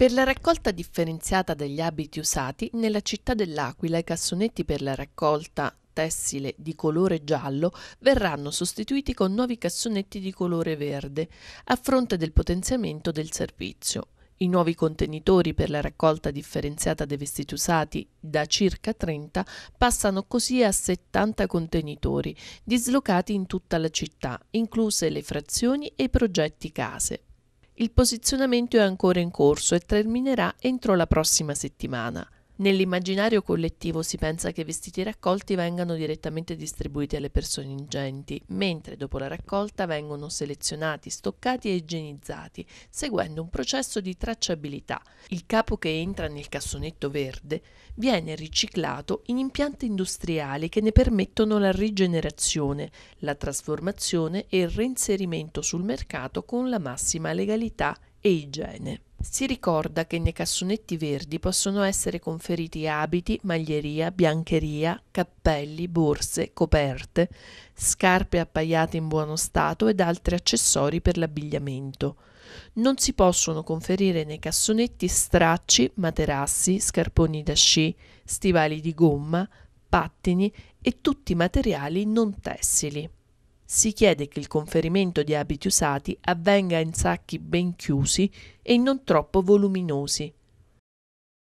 Per la raccolta differenziata degli abiti usati, nella città dell'Aquila i cassonetti per la raccolta tessile di colore giallo verranno sostituiti con nuovi cassonetti di colore verde, a fronte del potenziamento del servizio. I nuovi contenitori per la raccolta differenziata dei vestiti usati da circa 30 passano così a 70 contenitori, dislocati in tutta la città, incluse le frazioni e i progetti case. Il posizionamento è ancora in corso e terminerà entro la prossima settimana. Nell'immaginario collettivo si pensa che i vestiti raccolti vengano direttamente distribuiti alle persone ingenti, mentre dopo la raccolta vengono selezionati, stoccati e igienizzati, seguendo un processo di tracciabilità. Il capo che entra nel cassonetto verde viene riciclato in impianti industriali che ne permettono la rigenerazione, la trasformazione e il reinserimento sul mercato con la massima legalità e igiene. Si ricorda che nei cassonetti verdi possono essere conferiti abiti, maglieria, biancheria, cappelli, borse, coperte, scarpe appaiate in buono stato ed altri accessori per l'abbigliamento. Non si possono conferire nei cassonetti stracci, materassi, scarponi da sci, stivali di gomma, pattini e tutti i materiali non tessili si chiede che il conferimento di abiti usati avvenga in sacchi ben chiusi e non troppo voluminosi,